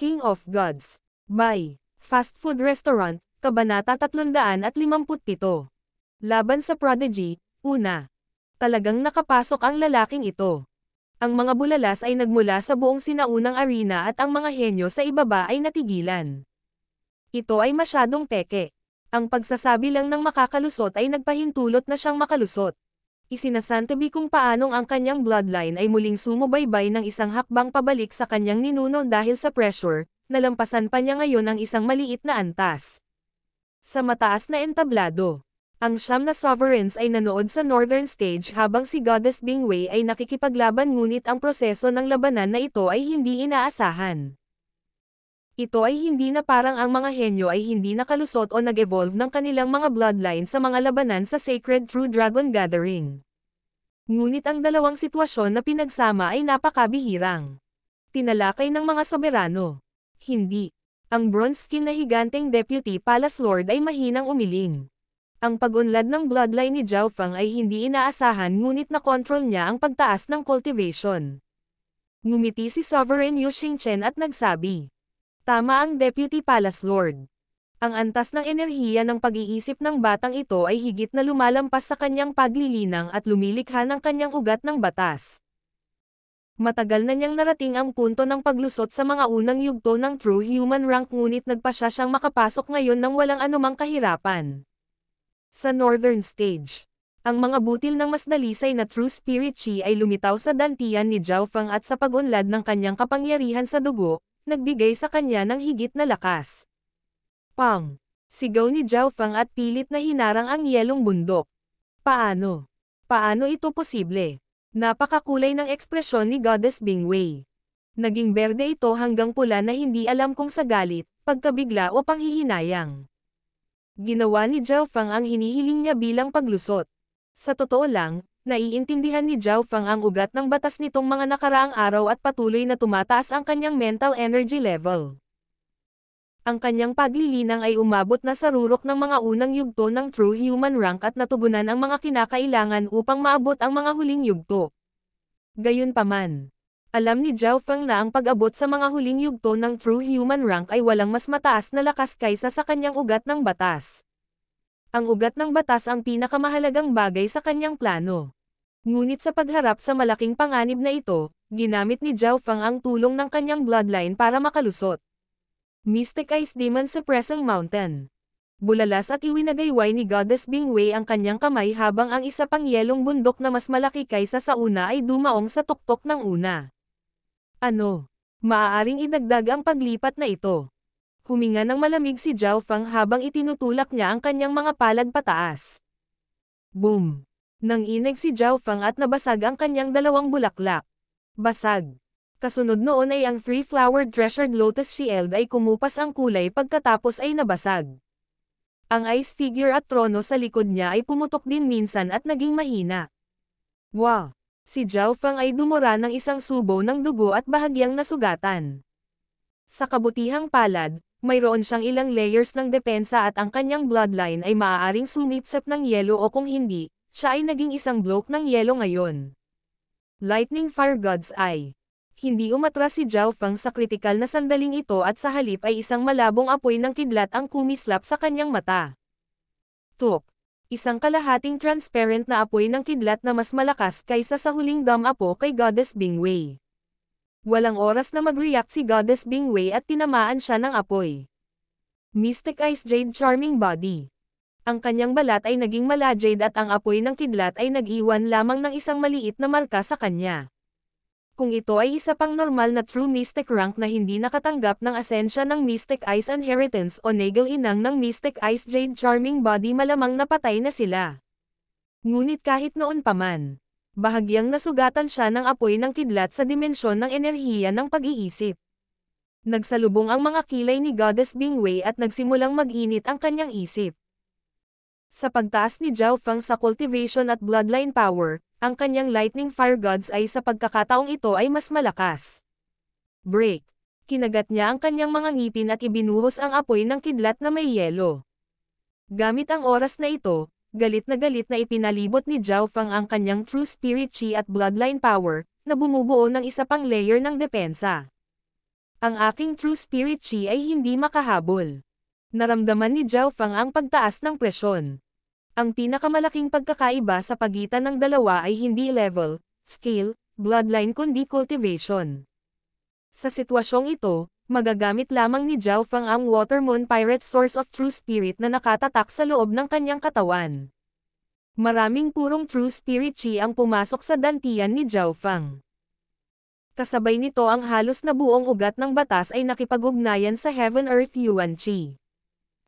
King of Gods. By Fast Food Restaurant, Kabanata 357. Laban sa Prodigy, una. Talagang nakapasok ang lalaking ito. Ang mga bulalas ay nagmula sa buong sinaunang arena at ang mga henyo sa ibaba ay natigilan. Ito ay masyadong peke. Ang pagsasabi lang ng makakalusot ay nagpahintulot na siyang makalusot. Isinasantabi kung paanong ang kanyang bloodline ay muling sumubaybay ng isang hakbang pabalik sa kanyang ninuno dahil sa pressure, nalampasan pa niya ngayon ang isang maliit na antas. Sa mataas na entablado, ang siyam na sovereigns ay nanood sa northern stage habang si Goddess Bingwei ay nakikipaglaban ngunit ang proseso ng labanan na ito ay hindi inaasahan. Ito ay hindi na parang ang mga henyo ay hindi nakalusot o nag-evolve ng kanilang mga bloodline sa mga labanan sa Sacred True Dragon Gathering. Ngunit ang dalawang sitwasyon na pinagsama ay napakabihirang. Tinalakay ng mga soberano. Hindi. Ang bronze skin na higanteng deputy palace lord ay mahinang umiling. Ang pagunlad ng bloodline ni Zhao Fang ay hindi inaasahan ngunit na control niya ang pagtaas ng cultivation. Ngumiti si Sovereign Yu Xingchen at nagsabi. Tama ang deputy palace lord. Ang antas ng enerhiya ng pag-iisip ng batang ito ay higit na lumalampas sa kanyang paglilinang at lumilikha ng kanyang ugat ng batas. Matagal na niyang narating ang punto ng paglusot sa mga unang yugto ng true human rank ngunit nagpa siya siyang makapasok ngayon ng walang anumang kahirapan. Sa northern stage, ang mga butil ng mas dalisay na true spirit chi ay lumitaw sa dantian ni Zhao Fang at sa pagunlad ng kanyang kapangyarihan sa dugo, nagbigay sa kanya ng higit na lakas. Pang! Sigaw ni Zhao Fang at pilit na hinarang ang yelong bundok. Paano? Paano ito posible? Napakakulay ng ekspresyon ni Goddess Bingwei. Naging berde ito hanggang pula na hindi alam kung sa galit, pagkabigla o panghihinayang. Ginawa ni Zhao Fang ang hinihiling niya bilang paglusot. Sa totoo lang, naiintindihan ni Zhao Fang ang ugat ng batas nitong mga nakaraang araw at patuloy na tumataas ang kanyang mental energy level ang kanyang paglilinang ay umabot na sa rurok ng mga unang yugto ng true human rank at natugunan ang mga kinakailangan upang maabot ang mga huling yugto. Gayunpaman, alam ni Zhao Feng na ang pag-abot sa mga huling yugto ng true human rank ay walang mas mataas na lakas kaysa sa kanyang ugat ng batas. Ang ugat ng batas ang pinakamahalagang bagay sa kanyang plano. Ngunit sa pagharap sa malaking panganib na ito, ginamit ni Zhao Feng ang tulong ng kanyang bloodline para makalusot. Mystic Ice Demon sa Presel Mountain. Bulalas at iwinagayway ni Goddess Bingwei ang kanyang kamay habang ang isa pang yelong bundok na mas malaki kaysa sa una ay dumaong sa tuktok ng una. Ano? Maaaring idagdag ang paglipat na ito. Huminga ng malamig si Zhao Fang habang itinutulak niya ang kanyang mga palad pataas. Boom! Nang inig si Zhao Fang at nabasag ang kanyang dalawang bulaklak. Basag. Kasunod noon ay ang three-flowered treasured lotus shield ay kumupas ang kulay pagkatapos ay nabasag. Ang ice figure at trono sa likod niya ay pumutok din minsan at naging mahina. Wow! Si Zhao Fang ay dumura ng isang subo ng dugo at bahagyang nasugatan. Sa kabutihang palad, mayroon siyang ilang layers ng depensa at ang kanyang bloodline ay maaaring sumipsap ng yelo o kung hindi, siya ay naging isang bloke ng yelo ngayon. Lightning Fire God's Eye hindi umatras si Zhao Fang sa kritikal na sandaling ito at sa halip ay isang malabong apoy ng kidlat ang kumislap sa kanyang mata. Tup. Isang kalahating transparent na apoy ng kidlat na mas malakas kaysa sa huling dam damapo kay Goddess Bingwei. Walang oras na mag-react si Goddess Bingwei at tinamaan siya ng apoy. Mystic Ice Jade Charming Body ang kanyang balat ay naging mala jade at ang apoy ng kidlat ay nag-iwan lamang ng isang maliit na marka sa kanya kung ito ay isa pang normal na true mystic rank na hindi nakatanggap ng asensya ng mystic ice inheritance o nagel inang ng mystic ice jade charming body malamang napatay na sila. Ngunit kahit noon paman, bahagyang nasugatan siya ng apoy ng kidlat sa dimensyon ng enerhiya ng pag-iisip. Nagsalubong ang mga kilay ni Goddess Bingwei at nagsimulang mag-init ang kanyang isip. Sa pagtaas ni Zhao Feng sa cultivation at bloodline power, ang kanyang lightning fire gods ay sa pagkakataong ito ay mas malakas. Break. Kinagat niya ang kanyang mga ngipin at ibinuhos ang apoy ng kidlat na may yelo. Gamit ang oras na ito, galit na galit na ipinalibot ni Zhao Feng ang kanyang true spirit chi at bloodline power, na bumubuo ng isa pang layer ng depensa. Ang aking true spirit chi ay hindi makahabol. Naramdaman ni Zhao Fang ang pagtaas ng presyon. Ang pinakamalaking pagkakaiba sa pagitan ng dalawa ay hindi level, skill, bloodline kundi cultivation. Sa sitwasyong ito, magagamit lamang ni Zhao Fang ang Watermoon Pirate Source of True Spirit na nakatatak sa loob ng kanyang katawan. Maraming purong True Spirit Chi ang pumasok sa dantian ni Zhao Fang. Kasabay nito ang halos na buong ugat ng batas ay nakipag-ugnayan sa Heaven Earth Yuan Chi.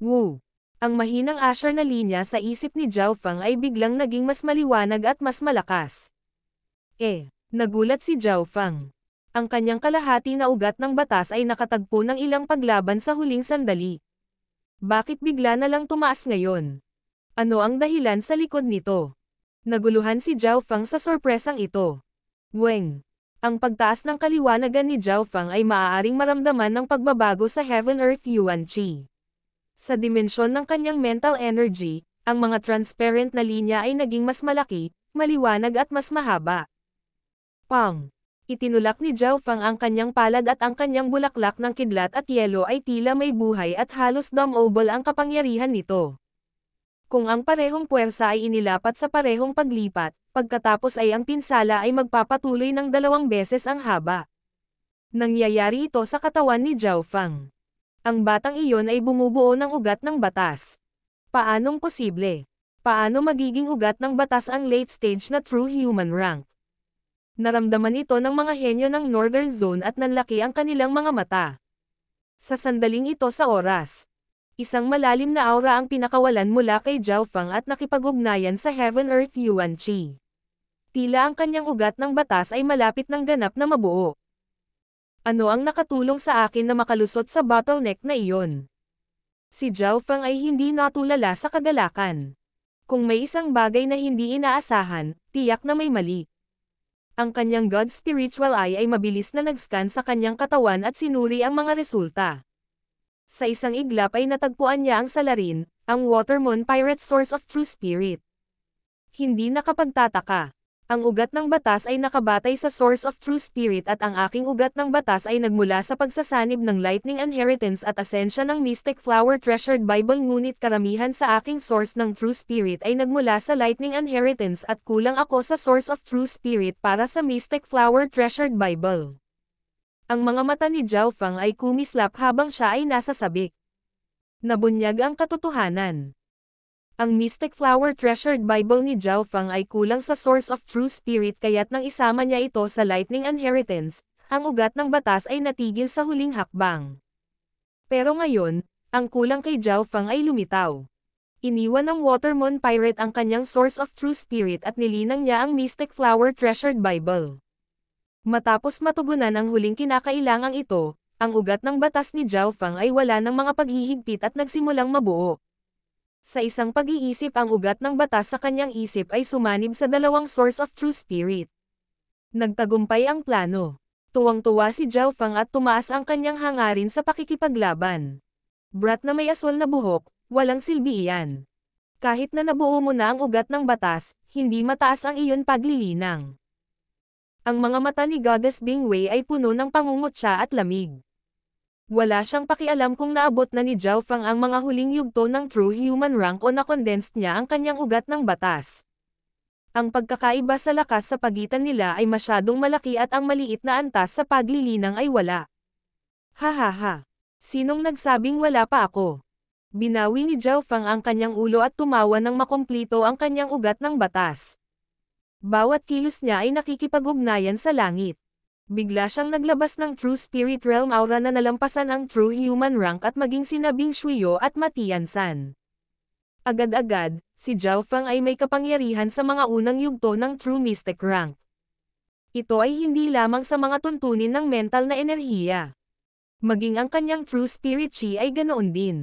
Woo! Ang mahinang asher na linya sa isip ni Zhao Fang ay biglang naging mas maliwanag at mas malakas. Eh, nagulat si Zhao Fang. Ang kanyang kalahati na ugat ng batas ay nakatagpo ng ilang paglaban sa huling sandali. Bakit bigla na lang tumaas ngayon? Ano ang dahilan sa likod nito? Naguluhan si Zhao Fang sa sorpresang ito. Weng! Ang pagtaas ng kaliwanagan ni Zhao Fang ay maaaring maramdaman ng pagbabago sa Heaven Earth Yuan Chi. Sa dimensyon ng kanyang mental energy, ang mga transparent na linya ay naging mas malaki, maliwanag at mas mahaba. Pang! Itinulak ni Zhao Fang ang kanyang palad at ang kanyang bulaklak ng kidlat at yelo ay tila may buhay at halos domobol ang kapangyarihan nito. Kung ang parehong puwersa ay inilapat sa parehong paglipat, pagkatapos ay ang pinsala ay magpapatuloy ng dalawang beses ang haba. Nangyayari ito sa katawan ni Zhao Fang. Ang batang iyon ay bumubuo ng ugat ng batas. Paanong posible? Paano magiging ugat ng batas ang late stage na true human rank? Naramdaman ito ng mga henyo ng Northern Zone at nanlaki ang kanilang mga mata. Sa sandaling ito sa oras, isang malalim na aura ang pinakawalan mula kay Zhao Fang at nakipag-ugnayan sa Heaven Earth Yuan Chi. Tila ang kanyang ugat ng batas ay malapit ng ganap na mabuo. Ano ang nakatulong sa akin na makalusot sa bottleneck na iyon? Si Zhao Feng ay hindi natulala sa kagalakan. Kung may isang bagay na hindi inaasahan, tiyak na may mali. Ang kanyang God Spiritual Eye ay mabilis na nag-scan sa kanyang katawan at sinuri ang mga resulta. Sa isang iglap ay natagpuan niya ang salarin, ang Watermoon Pirate Source of True Spirit. Hindi nakapagtataka. Ang ugat ng batas ay nakabatay sa Source of True Spirit at ang aking ugat ng batas ay nagmula sa pagsasanib ng Lightning Inheritance at asensya ng Mystic Flower Treasured Bible ngunit karamihan sa aking source ng True Spirit ay nagmula sa Lightning Inheritance at kulang ako sa Source of True Spirit para sa Mystic Flower Treasured Bible. Ang mga mata ni Zhao Fang ay kumislap habang siya ay nasa sabik. Nabunyag ang katotohanan. Ang Mystic Flower Treasured Bible ni Zhao Fang ay kulang sa source of true spirit kaya't nang isama niya ito sa Lightning Inheritance, ang ugat ng batas ay natigil sa huling hakbang. Pero ngayon, ang kulang kay Zhao Fang ay lumitaw. Iniwan ng Watermoon Pirate ang kanyang source of true spirit at nilinang niya ang Mystic Flower Treasured Bible. Matapos matugunan ang huling kinakailangang ito, ang ugat ng batas ni Zhao Fang ay wala ng mga paghihigpit at nagsimulang mabuo. Sa isang pag-iisip ang ugat ng batas sa kanyang isip ay sumanib sa dalawang source of true spirit. Nagtagumpay ang plano. Tuwang-tuwa si Zhao Fang at tumaas ang kanyang hangarin sa pakikipaglaban. Brat na may aswal na buhok, walang silbi iyan. Kahit na nabuo mo na ang ugat ng batas, hindi mataas ang iyon paglilinang. Ang mga mata ni Goddess Bingwei ay puno ng pangungutya at lamig. Wala siyang pakialam kung naabot na ni Zhao Fang ang mga huling yugto ng true human rank o na-condensed niya ang kanyang ugat ng batas. Ang pagkakaiba sa lakas sa pagitan nila ay masyadong malaki at ang maliit na antas sa paglilinang ay wala. Hahaha! Sinong nagsabing wala pa ako? Binawi ni Zhao Fang ang kanyang ulo at tumawa ng makomplito ang kanyang ugat ng batas. Bawat kilos niya ay nakikipag-ugnayan sa langit bigla siyang naglabas ng True Spirit Realm aura na nalampasan ang True Human rank at maging sinabing Shuyo at Matian San. Agad-agad, si Zhao Fang ay may kapangyarihan sa mga unang yugto ng True Mystic rank. Ito ay hindi lamang sa mga tuntunin ng mental na enerhiya. Maging ang kanyang True Spirit Chi ay ganoon din.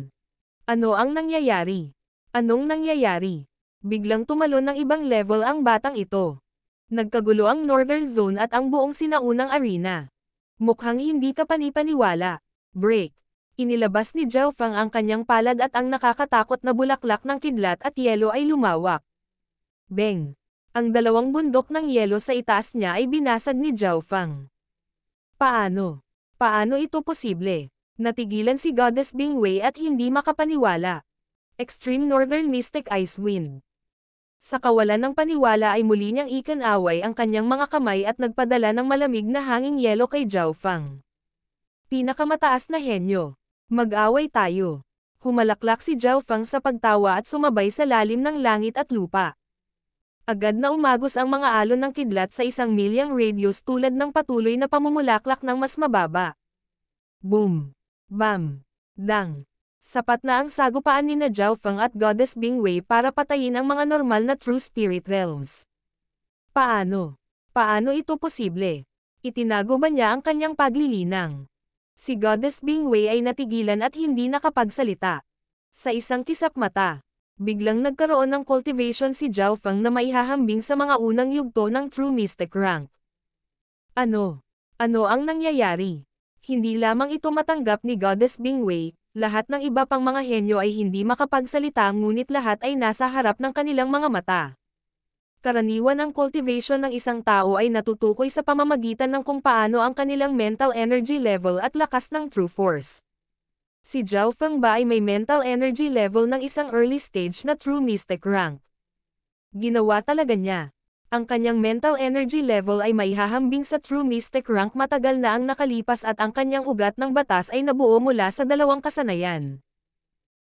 Ano ang nangyayari? Anong nangyayari? Biglang tumalon ng ibang level ang batang ito. Nagkagulo ang Northern Zone at ang buong sinaunang arena. Mukhang hindi ka panipaniwala. Break. Inilabas ni Jelfang ang kanyang palad at ang nakakatakot na bulaklak ng kidlat at yelo ay lumawak. Beng. Ang dalawang bundok ng yelo sa itaas niya ay binasag ni Jelfang. Paano? Paano ito posible? Natigilan si Goddess Bingwei at hindi makapaniwala. Extreme Northern Mystic Ice Wind. Sa kawalan ng paniwala ay muli niyang ikanaway ang kanyang mga kamay at nagpadala ng malamig na hanging yelo kay Zhao Fang. Pinakamataas na henyo. Mag-away tayo. Humalaklak si Zhao Fang sa pagtawa at sumabay sa lalim ng langit at lupa. Agad na umagos ang mga alon ng kidlat sa isang milyang radius tulad ng patuloy na pamumulaklak ng mas mababa. Boom! Bam! Dang! Sapat na ang sagupaan ni na Zhao Feng at Goddess Bingwei para patayin ang mga normal na true spirit realms. Paano? Paano ito posible? Itinago ba niya ang kanyang paglilinang? Si Goddess Bingwei ay natigilan at hindi nakapagsalita. Sa isang kisap mata, biglang nagkaroon ng cultivation si Zhao Feng na maihahambing sa mga unang yugto ng true mystic rank. Ano? Ano ang nangyayari? Hindi lamang ito matanggap ni Goddess Bingwei, lahat ng iba pang mga henyo ay hindi makapagsalita ngunit lahat ay nasa harap ng kanilang mga mata. Karaniwan ang cultivation ng isang tao ay natutukoy sa pamamagitan ng kung paano ang kanilang mental energy level at lakas ng true force. Si Zhao Feng ba ay may mental energy level ng isang early stage na true mystic rank? Ginawa talaga niya ang kanyang mental energy level ay maihahambing sa true mystic rank matagal na ang nakalipas at ang kanyang ugat ng batas ay nabuo mula sa dalawang kasanayan.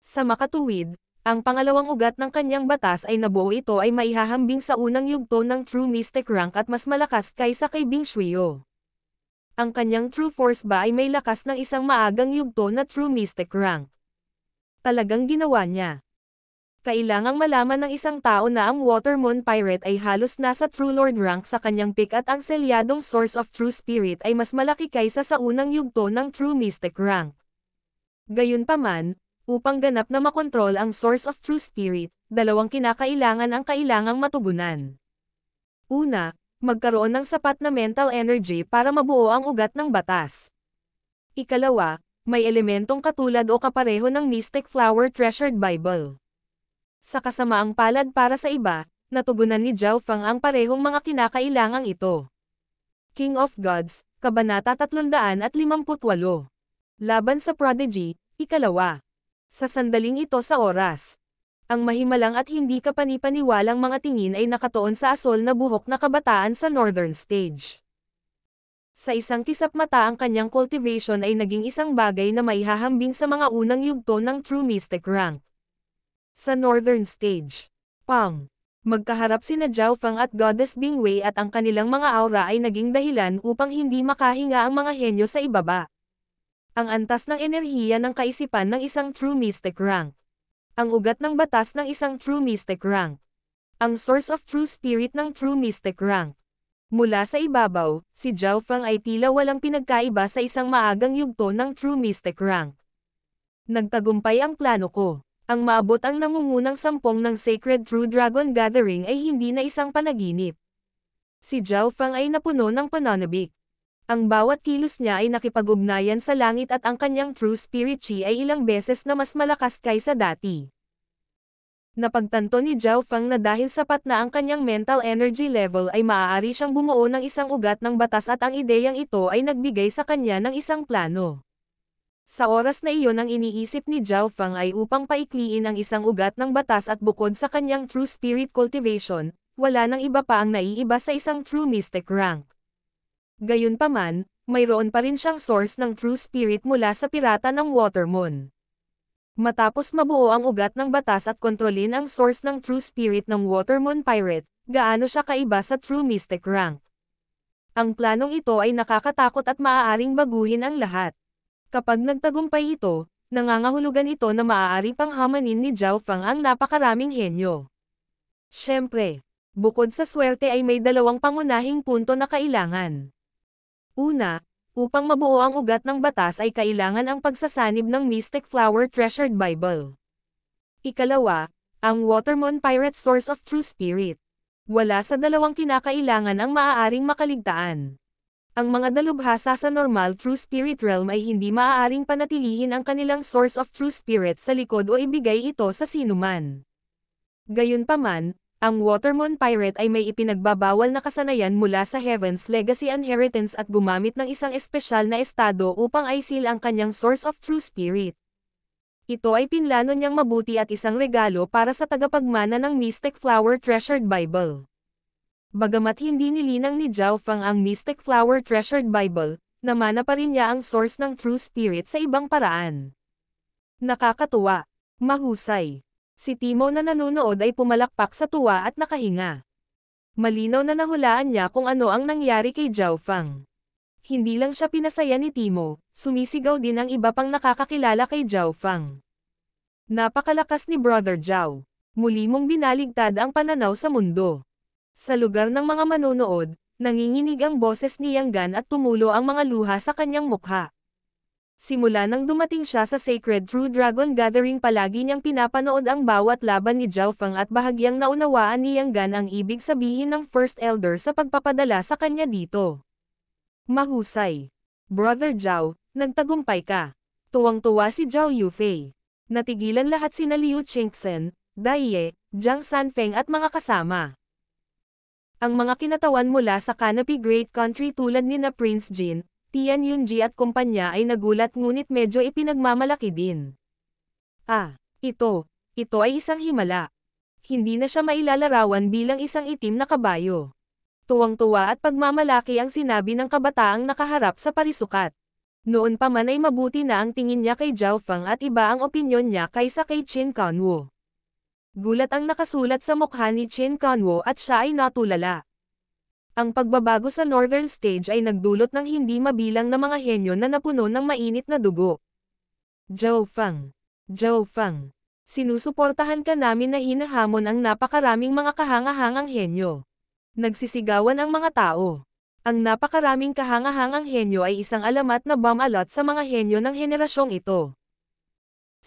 Sa makatuwid, ang pangalawang ugat ng kanyang batas ay nabuo ito ay maihahambing sa unang yugto ng true mystic rank at mas malakas kaysa kay Bing Shuyo. Ang kanyang true force ba ay may lakas ng isang maagang yugto na true mystic rank? Talagang ginawa niya kailangang malaman ng isang tao na ang Watermoon Pirate ay halos nasa True Lord rank sa kanyang pick at ang selyadong Source of True Spirit ay mas malaki kaysa sa unang yugto ng True Mystic rank. Gayunpaman, upang ganap na makontrol ang Source of True Spirit, dalawang kinakailangan ang kailangang matugunan. Una, magkaroon ng sapat na mental energy para mabuo ang ugat ng batas. Ikalawa, may elementong katulad o kapareho ng Mystic Flower Treasured Bible. Sa kasamaang palad para sa iba, natugunan ni Zhao Fang ang parehong mga kinakailangang ito. King of Gods, Kabanata 358 Laban sa Prodigy, Ikalawa Sa sandaling ito sa oras. Ang mahimalang at hindi kapanipaniwalang mga tingin ay nakatuon sa asol na buhok na kabataan sa northern stage. Sa isang kisap mata ang kanyang cultivation ay naging isang bagay na maihahambing sa mga unang yugto ng true mystic rank. Sa Northern Stage, Pang. Magkaharap sina Zhao Fang at Goddess Bingwei at ang kanilang mga aura ay naging dahilan upang hindi makahinga ang mga henyo sa ibaba. Ang antas ng enerhiya ng kaisipan ng isang true mystic rank. Ang ugat ng batas ng isang true mystic rank. Ang source of true spirit ng true mystic rank. Mula sa ibabaw, si Zhao Fang ay tila walang pinagkaiba sa isang maagang yugto ng true mystic rank. Nagtagumpay ang plano ko ang maabot ang nangungunang sampong ng Sacred True Dragon Gathering ay hindi na isang panaginip. Si Zhao Fang ay napuno ng pananabik. Ang bawat kilos niya ay nakipag-ugnayan sa langit at ang kanyang True Spirit Chi ay ilang beses na mas malakas kaysa dati. Napagtanto ni Zhao Fang na dahil sapat na ang kanyang mental energy level ay maaari siyang bumuo ng isang ugat ng batas at ang ideyang ito ay nagbigay sa kanya ng isang plano. Sa oras na iyon ang iniisip ni Zhao Fang ay upang paikliin ang isang ugat ng batas at bukod sa kanyang true spirit cultivation, wala nang iba pa ang naiiba sa isang true mystic rank. Gayunpaman, mayroon pa rin siyang source ng true spirit mula sa pirata ng Water Moon. Matapos mabuo ang ugat ng batas at kontrolin ang source ng true spirit ng Water Moon Pirate, gaano siya kaiba sa true mystic rank. Ang planong ito ay nakakatakot at maaaring baguhin ang lahat. Kapag nagtagumpay ito, nangangahulugan ito na maaari pang hamanin ni Zhao Fang ang napakaraming henyo. Siyempre, bukod sa swerte ay may dalawang pangunahing punto na kailangan. Una, upang mabuo ang ugat ng batas ay kailangan ang pagsasanib ng Mystic Flower Treasured Bible. Ikalawa, ang Watermoon Pirate Source of True Spirit. Wala sa dalawang kinakailangan ang maaaring makaligtaan ang mga dalubhasa sa normal true spirit realm ay hindi maaaring panatilihin ang kanilang source of true spirit sa likod o ibigay ito sa sinuman. Gayunpaman, ang Watermoon Pirate ay may ipinagbabawal na kasanayan mula sa Heaven's Legacy Inheritance at gumamit ng isang espesyal na estado upang isil ang kanyang source of true spirit. Ito ay pinlano niyang mabuti at isang regalo para sa tagapagmana ng Mystic Flower Treasured Bible. Bagamat hindi nilinang ni Zhao Fang ang Mystic Flower Treasured Bible, namana pa rin niya ang source ng True Spirit sa ibang paraan. Nakakatuwa. Mahusay. Si Timo na nanonood ay pumalakpak sa tuwa at nakahinga. Malinaw na nahulaan niya kung ano ang nangyari kay Zhao Fang. Hindi lang siya pinasaya ni Timo, sumisigaw din ang iba pang nakakakilala kay Zhao Fang. Napakalakas ni Brother Zhao. Muli mong binaligtad ang pananaw sa mundo. Sa lugar ng mga manonood, nanginginig ang boses ni Yang Gan at tumulo ang mga luha sa kanyang mukha. Simula nang dumating siya sa Sacred True Dragon Gathering palagi niyang pinapanood ang bawat laban ni Zhao Feng at bahagyang naunawaan ni Yang Gan ang ibig sabihin ng First Elder sa pagpapadala sa kanya dito. Mahusay. Brother Zhao, nagtagumpay ka. Tuwang-tuwa si Zhao Yufei. Natigilan lahat sina Liu Qingxen, Daiye, Jiang Sanfeng at mga kasama. Ang mga kinatawan mula sa Canopy Great Country tulad ni na Prince Jin, Tian Yunji at kumpanya ay nagulat ngunit medyo ipinagmamalaki din. Ah, ito, ito ay isang himala. Hindi na siya mailalarawan bilang isang itim na kabayo. Tuwang-tuwa at pagmamalaki ang sinabi ng kabataang nakaharap sa parisukat. Noon pa man ay mabuti na ang tingin niya kay Zhao Fang at iba ang opinyon niya kaysa kay Qin Kanwo. Gulat ang nakasulat sa mukha ni Chin Kanwo at siya ay natulala. Ang pagbabago sa northern stage ay nagdulot ng hindi mabilang na mga henyo na napuno ng mainit na dugo. Zhao Fang. Zhao Fang. Sinusuportahan ka namin na hinahamon ang napakaraming mga kahangahangang henyo. Nagsisigawan ang mga tao. Ang napakaraming kahangahangang henyo ay isang alamat na bomb alot sa mga henyo ng henerasyong ito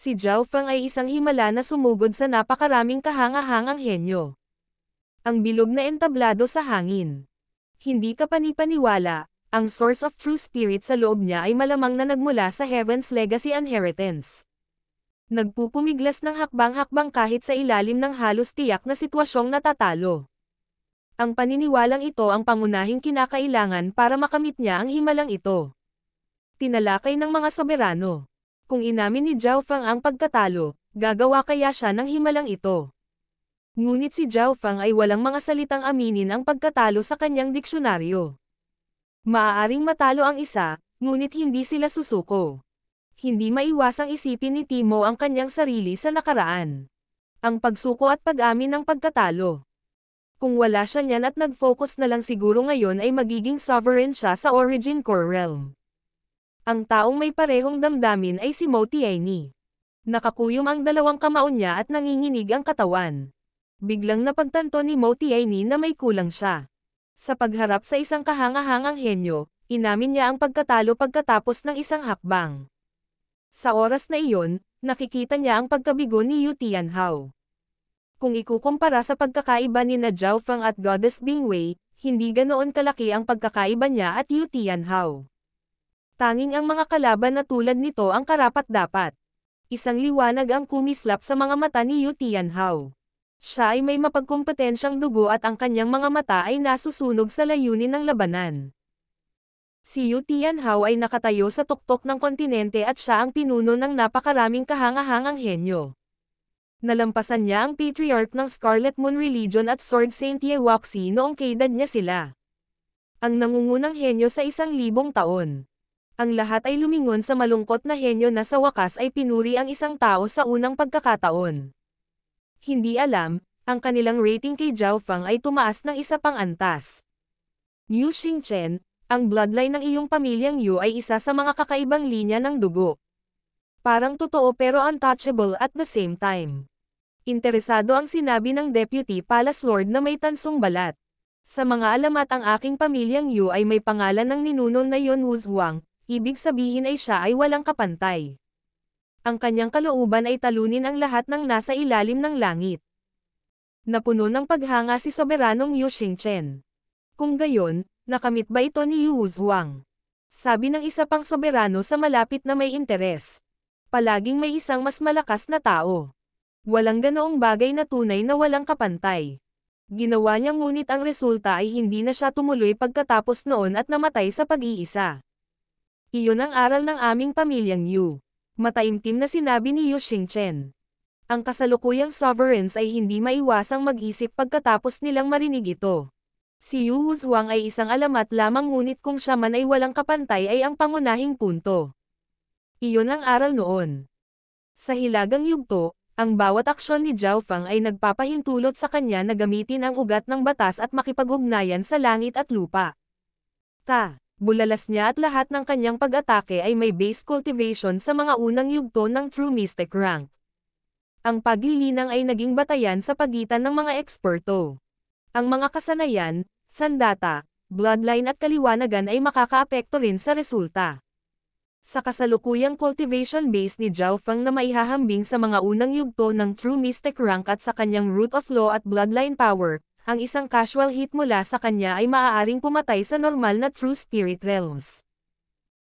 si Zhao Fang ay isang himala na sumugod sa napakaraming kahangahangang henyo. Ang bilog na entablado sa hangin. Hindi ka panipaniwala, ang source of true spirit sa loob niya ay malamang na nagmula sa Heaven's Legacy Inheritance. Nagpupumiglas ng hakbang-hakbang kahit sa ilalim ng halos tiyak na sitwasyong natatalo. Ang paniniwalang ito ang pangunahing kinakailangan para makamit niya ang himalang ito. Tinalakay ng mga soberano kung inamin ni Zhao Fang ang pagkatalo, gagawa kaya siya ng himalang ito. Ngunit si Zhao Fang ay walang mga salitang aminin ang pagkatalo sa kanyang diksyonaryo. Maaaring matalo ang isa, ngunit hindi sila susuko. Hindi maiwasang isipin ni Timo ang kanyang sarili sa nakaraan. Ang pagsuko at pag-amin ng pagkatalo. Kung wala siya niyan at nag-focus na lang siguro ngayon ay magiging sovereign siya sa Origin Core Realm. Ang taong may parehong damdamin ay si Mo Nakakuyom ang dalawang kamao niya at nanginginig ang katawan. Biglang napagtanto ni Mo na may kulang siya. Sa pagharap sa isang kahangahangang henyo, inamin niya ang pagkatalo pagkatapos ng isang hakbang. Sa oras na iyon, nakikita niya ang pagkabigo ni Yu Tianhao. Kung ikukumpara sa pagkakaiba ni na Zhao Feng at Goddess Bingwei, hindi ganoon kalaki ang pagkakaiba niya at Yu Tianhao. Tanging ang mga kalaban na tulad nito ang karapat-dapat. Isang liwanag ang kumislap sa mga mata ni Yu Tianhao. Siya ay may mapagkompetensyang dugo at ang kanyang mga mata ay nasusunog sa layunin ng labanan. Si Yu Tianhao ay nakatayo sa tuktok ng kontinente at siya ang pinuno ng napakaraming kahangahangang henyo. Nalampasan niya ang patriarch ng Scarlet Moon Religion at Sword Saint Ye Waxi noong kaedad niya sila. Ang nangungunang henyo sa isang libong taon ang lahat ay lumingon sa malungkot na henyo na sa wakas ay pinuri ang isang tao sa unang pagkakataon. Hindi alam, ang kanilang rating kay Zhao Fang ay tumaas ng isa pang antas. Yu Xingchen, ang bloodline ng iyong pamilyang Yu ay isa sa mga kakaibang linya ng dugo. Parang totoo pero untouchable at the same time. Interesado ang sinabi ng Deputy Palace Lord na may tansong balat. Sa mga alamat ang aking pamilyang Yu ay may pangalan ng ninuno na Yun Wuzhuang, ibig sabihin ay siya ay walang kapantay. Ang kanyang kalooban ay talunin ang lahat ng nasa ilalim ng langit. Napuno ng paghanga si soberanong Yu Xingchen. Kung gayon, nakamit ba ito ni Yu Huang? Sabi ng isa pang soberano sa malapit na may interes. Palaging may isang mas malakas na tao. Walang ganoong bagay na tunay na walang kapantay. Ginawa niya ngunit ang resulta ay hindi na siya tumuloy pagkatapos noon at namatay sa pag-iisa. Iyon ang aral ng aming pamilyang Yu. Mataimtim na sinabi ni Yu Xingchen. Ang kasalukuyang sovereigns ay hindi maiwasang mag-isip pagkatapos nilang marinig ito. Si Yu Wuzhuang ay isang alamat lamang ngunit kung siya man ay walang kapantay ay ang pangunahing punto. Iyon ang aral noon. Sa hilagang yugto, ang bawat aksyon ni Zhao Fang ay nagpapahintulot sa kanya na gamitin ang ugat ng batas at makipagugnayan sa langit at lupa. Ta bulalas niya at lahat ng kanyang pag-atake ay may base cultivation sa mga unang yugto ng True Mystic rank. Ang paglilinang ay naging batayan sa pagitan ng mga eksperto. Ang mga kasanayan, sandata, bloodline at kaliwanagan ay makakaapekto rin sa resulta. Sa kasalukuyang cultivation base ni Zhao Feng na maihahambing sa mga unang yugto ng True Mystic rank at sa kanyang root of law at bloodline power, ang isang casual hit mula sa kanya ay maaaring pumatay sa normal na true spirit realms.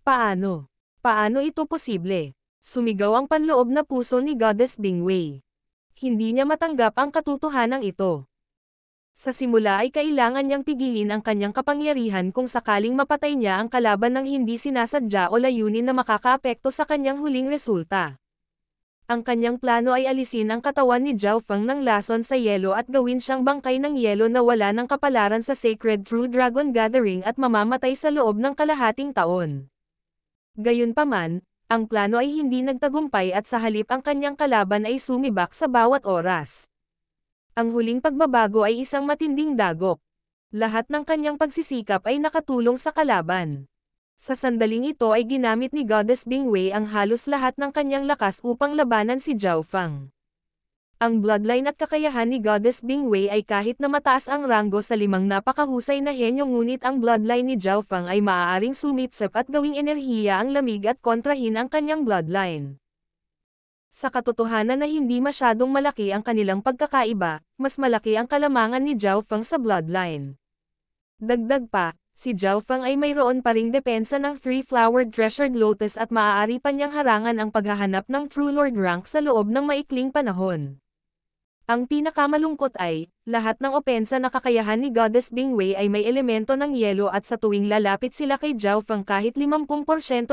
Paano? Paano ito posible? Sumigaw ang panloob na puso ni Goddess Bingwei. Hindi niya matanggap ang katotohanan ito. Sa simula ay kailangan niyang pigilin ang kanyang kapangyarihan kung sakaling mapatay niya ang kalaban ng hindi sinasadya o layunin na makakaapekto sa kanyang huling resulta ang kanyang plano ay alisin ang katawan ni Zhao Feng ng lason sa yelo at gawin siyang bangkay ng yelo na wala ng kapalaran sa Sacred True Dragon Gathering at mamamatay sa loob ng kalahating taon. Gayunpaman, ang plano ay hindi nagtagumpay at sa halip ang kanyang kalaban ay sumibak sa bawat oras. Ang huling pagbabago ay isang matinding dagok. Lahat ng kanyang pagsisikap ay nakatulong sa kalaban. Sa sandaling ito ay ginamit ni Goddess Bingwei ang halos lahat ng kanyang lakas upang labanan si Zhao Fang. Ang bloodline at kakayahan ni Goddess Bingwei ay kahit na mataas ang ranggo sa limang napakahusay na henyo ngunit ang bloodline ni Zhao Fang ay maaaring sumipsep at gawing enerhiya ang lamig at kontrahin ang kanyang bloodline. Sa katotohanan na hindi masyadong malaki ang kanilang pagkakaiba, mas malaki ang kalamangan ni Zhao Fang sa bloodline. Dagdag pa, si Zhao Fang ay mayroon pa ring depensa ng three-flowered treasured lotus at maaari pa niyang harangan ang paghahanap ng True Lord rank sa loob ng maikling panahon. Ang pinakamalungkot ay, lahat ng opensa na kakayahan ni Goddess Bingwei ay may elemento ng yelo at sa tuwing lalapit sila kay Zhao Fang kahit 50%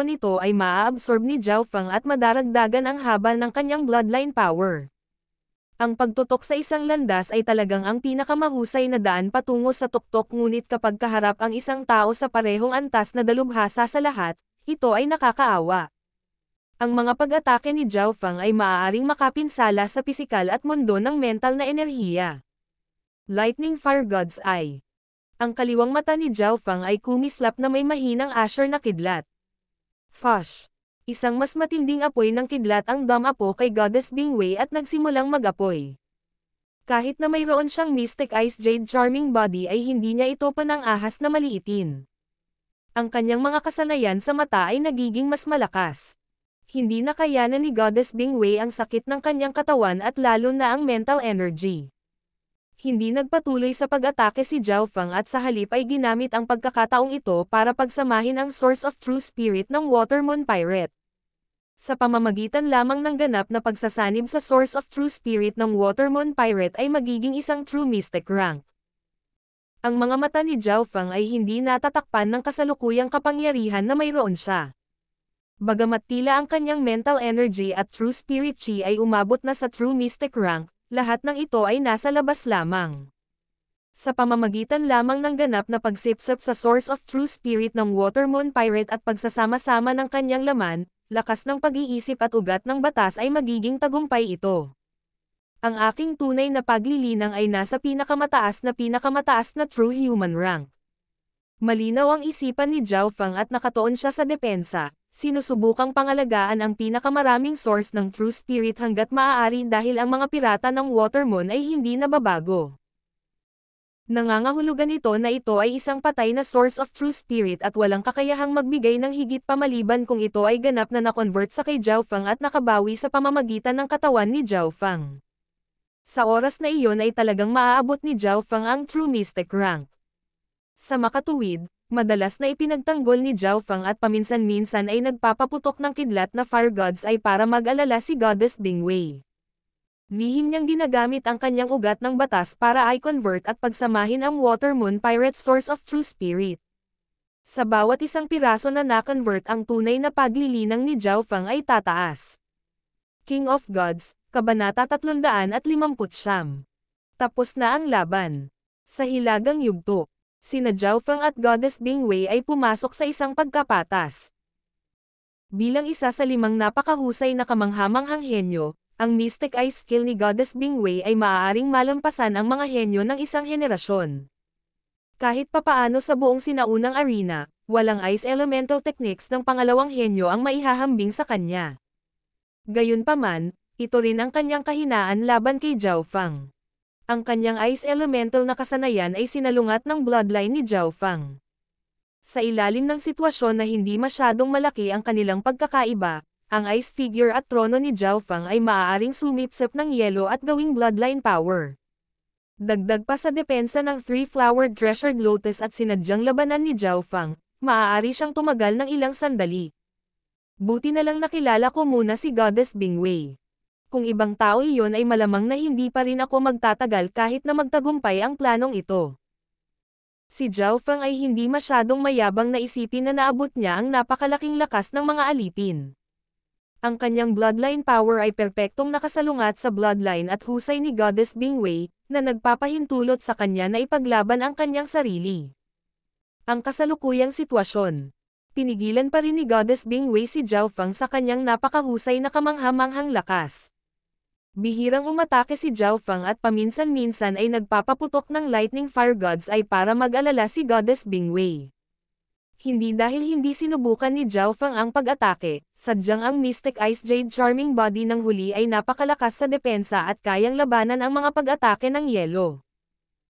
nito ay maaabsorb ni Zhao Fang at madaragdagan ang haba ng kanyang bloodline power. Ang pagtutok sa isang landas ay talagang ang pinakamahusay na daan patungo sa tuktok ngunit kapag kaharap ang isang tao sa parehong antas na dalubhasa sa lahat, ito ay nakakaawa. Ang mga pag-atake ni Zhao Fang ay maaaring makapinsala sa pisikal at mundo ng mental na enerhiya. Lightning Fire God's Eye Ang kaliwang mata ni Zhao Fang ay kumislap na may mahinang asher na kidlat. Fosh! Isang mas matinding apoy ng kidlat ang damapo kay Goddess Bingwei at nagsimulang magapoy. Kahit na mayroon siyang Mystic Ice Jade Charming Body ay hindi niya ito panangahas na maliitin. Ang kanyang mga kasanayan sa mata ay nagiging mas malakas. Hindi na kayanan ni Goddess Bingwei ang sakit ng kanyang katawan at lalo na ang mental energy. Hindi nagpatuloy sa pag-atake si Zhao Fang at sa halip ay ginamit ang pagkakataong ito para pagsamahin ang source of true spirit ng Water Moon Pirate. Sa pamamagitan lamang ng ganap na pagsasanib sa Source of True Spirit ng Watermoon Pirate ay magiging isang True Mystic rank. Ang mga mata ni Zhao Fang ay hindi natatakpan ng kasalukuyang kapangyarihan na mayroon siya. Bagamat tila ang kanyang mental energy at true spirit chi ay umabot na sa true mystic rank, lahat ng ito ay nasa labas lamang. Sa pamamagitan lamang ng ganap na pagsipsip sa source of true spirit ng Watermoon Pirate at pagsasama-sama ng kanyang laman, lakas ng pag-iisip at ugat ng batas ay magiging tagumpay ito. Ang aking tunay na paglilinang ay nasa pinakamataas na pinakamataas na true human rank. Malinaw ang isipan ni Zhao Fang at nakatoon siya sa depensa, sinusubukang pangalagaan ang pinakamaraming source ng true spirit hanggat maaari dahil ang mga pirata ng Water Moon ay hindi nababago. Nangangahulugan ito na ito ay isang patay na source of true spirit at walang kakayahang magbigay ng higit pa maliban kung ito ay ganap na na-convert sa kay Zhao Fang at nakabawi sa pamamagitan ng katawan ni Zhao Fang. Sa oras na iyon ay talagang maaabot ni Zhao Fang ang true mystic rank. Sa makatuwid, madalas na ipinagtanggol ni Zhao Fang at paminsan-minsan ay nagpapaputok ng kidlat na fire gods ay para mag-alala si Goddess Bingwei. Lihim niyang ginagamit ang kanyang ugat ng batas para i-convert at pagsamahin ang Water Moon Pirate Source of True Spirit. Sa bawat isang piraso na na-convert ang tunay na paglilinang ni Zhao Fang ay tataas. King of Gods, Kabanata 350 Tapos na ang laban. Sa Hilagang Yugto, sina Zhao Fang at Goddess Bingwei ay pumasok sa isang pagkapatas. Bilang isa sa limang napakahusay na kamanghamanghang henyo, ang mystic eye skill ni Goddess Bingwei ay maaaring malampasan ang mga henyo ng isang henerasyon. Kahit papaano sa buong sinaunang arena, walang ice elemental techniques ng pangalawang henyo ang maihahambing sa kanya. Gayunpaman, ito rin ang kanyang kahinaan laban kay Zhao Fang. Ang kanyang ice elemental na kasanayan ay sinalungat ng bloodline ni Zhao Fang. Sa ilalim ng sitwasyon na hindi masyadong malaki ang kanilang pagkakaiba, ang ice figure at trono ni Zhao Fang ay maaaring sumipsep ng yelo at gawing bloodline power. Dagdag pa sa depensa ng three-flowered treasured lotus at sinadyang labanan ni Zhao Fang, maaari siyang tumagal ng ilang sandali. Buti na lang nakilala ko muna si Goddess Bingwei. Kung ibang tao iyon ay malamang na hindi pa rin ako magtatagal kahit na magtagumpay ang planong ito. Si Zhao Fang ay hindi masyadong mayabang na isipin na naabot niya ang napakalaking lakas ng mga alipin ang kanyang bloodline power ay perpektong nakasalungat sa bloodline at husay ni Goddess Bingwei, na nagpapahintulot sa kanya na ipaglaban ang kanyang sarili. Ang kasalukuyang sitwasyon. Pinigilan pa rin ni Goddess Bingwei si Zhao Fang sa kanyang napakahusay na kamanghamanghang lakas. Bihirang umatake si Zhao Fang at paminsan-minsan ay nagpapaputok ng lightning fire gods ay para mag-alala si Goddess Bingwei. Hindi dahil hindi sinubukan ni Zhao Fang ang pag-atake, sadyang ang Mystic Ice Jade Charming Body ng huli ay napakalakas sa depensa at kayang labanan ang mga pag-atake ng yelo.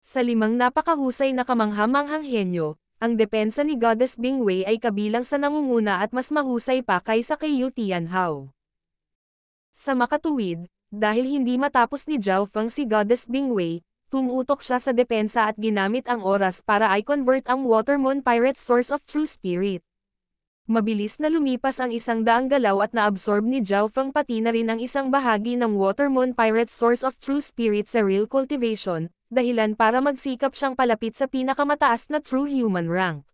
Sa limang napakahusay na kamanghamanghang henyo, ang depensa ni Goddess Bingwei ay kabilang sa nangunguna at mas mahusay pa kaysa kay Yu Tianhao. Sa makatuwid, dahil hindi matapos ni Zhao Fang si Goddess Bingwei, Tumutok siya sa depensa at ginamit ang oras para i-convert ang Watermoon Pirate Source of True Spirit. Mabilis na lumipas ang isang daang galaw at naabsorb ni Zhao Feng pati na rin ang isang bahagi ng Watermoon Pirate Source of True Spirit sa Real Cultivation, dahilan para magsikap siyang palapit sa pinakamataas na True Human Rank.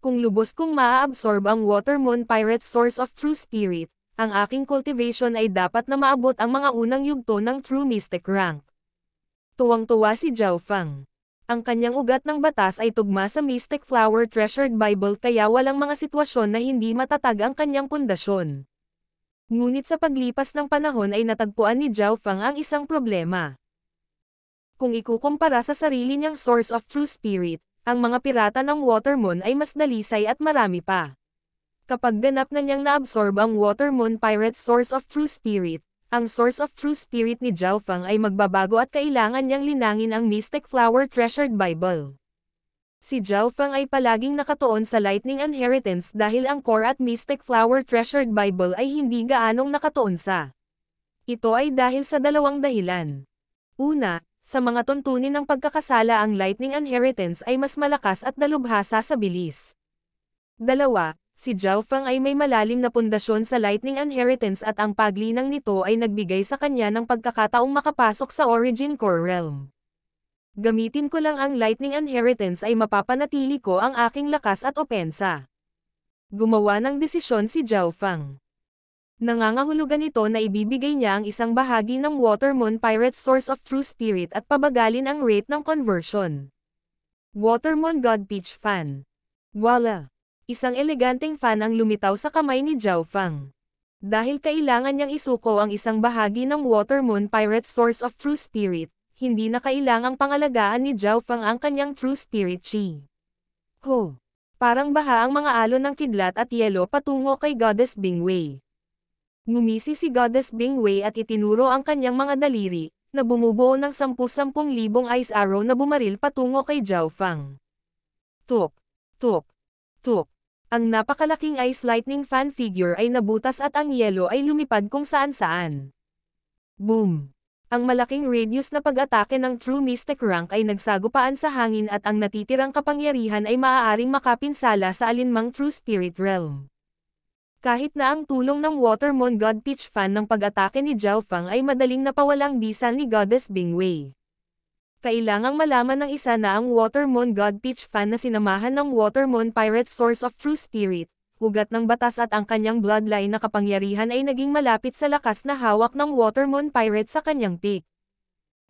Kung lubos kong maaabsorb ang Watermoon Pirate Source of True Spirit, ang aking cultivation ay dapat na maabot ang mga unang yugto ng True Mystic Rank. Tuwang-tuwa si Zhao Fang. Ang kanyang ugat ng batas ay tugma sa Mystic Flower Treasured Bible kaya walang mga sitwasyon na hindi matatag ang kanyang pundasyon. Ngunit sa paglipas ng panahon ay natagpuan ni Zhao Fang ang isang problema. Kung ikukumpara sa sarili niyang source of true spirit, ang mga pirata ng Water Moon ay mas dalisay at marami pa. Kapag ganap na niyang naabsorb ang Water Moon Pirate Source of True Spirit, ang source of true spirit ni Zhao Fang ay magbabago at kailangan niyang linangin ang Mystic Flower Treasured Bible. Si Zhao Fang ay palaging nakatuon sa Lightning Inheritance dahil ang Core at Mystic Flower Treasured Bible ay hindi gaanong nakatuon sa. Ito ay dahil sa dalawang dahilan. Una, sa mga tuntunin ng pagkakasala ang Lightning Inheritance ay mas malakas at dalubhasa sa bilis. Dalawa, Si Zhao Fang ay may malalim na pundasyon sa Lightning Inheritance at ang paglinang nito ay nagbigay sa kanya ng pagkakataong makapasok sa Origin Core Realm. Gamitin ko lang ang Lightning Inheritance ay mapapanatili ko ang aking lakas at opensa. Gumawa ng desisyon si Zhao Fang. Nangangahulugan ito na ibibigay niya ang isang bahagi ng Water Moon Pirate Source of True Spirit at pabagalin ang rate ng conversion. Water Moon God Peach Fan. Voila! Isang eleganteng fan ang lumitaw sa kamay ni Zhao Fang. Dahil kailangan niyang isuko ang isang bahagi ng Water Moon Pirate Source of True Spirit, hindi na kailangang pangalagaan ni Zhao Fang ang kanyang True Spirit Chi. Ho! Parang baha ang mga alon ng kidlat at yelo patungo kay Goddess Bingwei. Ngumisi si Goddess Bingwei at itinuro ang kanyang mga daliri, na bumubuo ng sampu-sampung libong ice arrow na bumaril patungo kay Zhao Fang. Tup! Tup! Tuk! Ang napakalaking Ice Lightning fan figure ay nabutas at ang yelo ay lumipad kung saan-saan. Boom! Ang malaking radius na pag-atake ng True Mystic Rank ay nagsagupaan sa hangin at ang natitirang kapangyarihan ay maaaring makapinsala sa alinmang True Spirit Realm. Kahit na ang tulong ng Watermon God Pitch fan ng pag-atake ni Zhao Fang ay madaling napawalang bisa ni Goddess Bingwei. Kailangang malaman ng isa na ang Watermoon God Peach fan na sinamahan ng Watermoon Pirate Source of True Spirit, hugat ng batas at ang kanyang bloodline na kapangyarihan ay naging malapit sa lakas na hawak ng Watermoon Pirate sa kanyang peak.